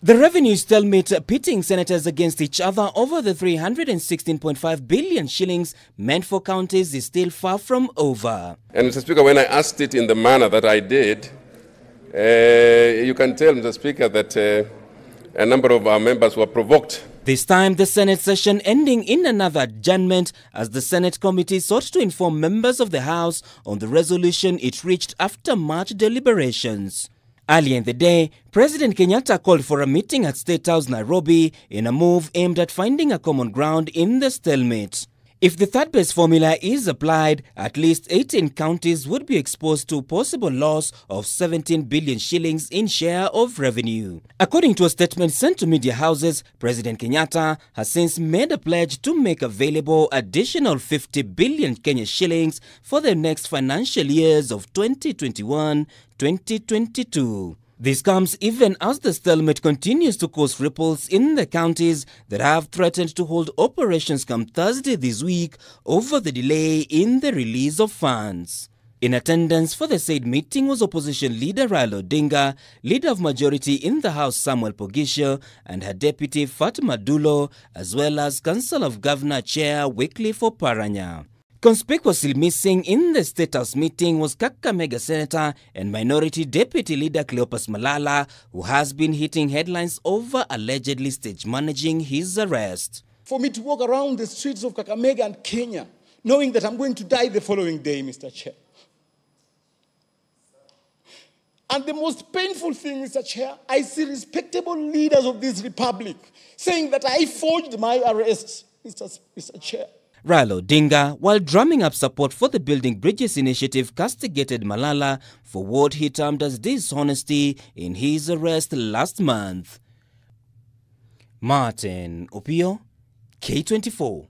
The revenue stalemate pitting senators against each other over the 316.5 billion shillings meant for counties is still far from over. And Mr. Speaker, when I asked it in the manner that I did, uh, you can tell, Mr. Speaker, that uh, a number of our members were provoked. This time, the Senate session ending in another adjournment as the Senate committee sought to inform members of the House on the resolution it reached after March deliberations. Early in the day, President Kenyatta called for a meeting at State House Nairobi in a move aimed at finding a common ground in the stalemate. If the third base formula is applied, at least 18 counties would be exposed to possible loss of 17 billion shillings in share of revenue. According to a statement sent to media houses, President Kenyatta has since made a pledge to make available additional 50 billion Kenya shillings for the next financial years of 2021 2022. This comes even as the stalemate continues to cause ripples in the counties that have threatened to hold operations come Thursday this week over the delay in the release of funds. In attendance for the said meeting was opposition leader Raila Odinga, leader of majority in the House Samuel Pogisho, and her deputy Fatima Dulo, as well as Council of Governor Chair for Paranya. Conspicuously missing in the status meeting was Kakamega Senator and Minority Deputy Leader Cleopas Malala, who has been hitting headlines over allegedly stage managing his arrest. For me to walk around the streets of Kakamega and Kenya, knowing that I'm going to die the following day, Mr. Chair. And the most painful thing, Mr. Chair, I see respectable leaders of this republic saying that I forged my arrest, Mr. Mr. Chair. Raila Odinga, while drumming up support for the Building Bridges initiative, castigated Malala for what he termed as dishonesty in his arrest last month. Martin Opio, K24.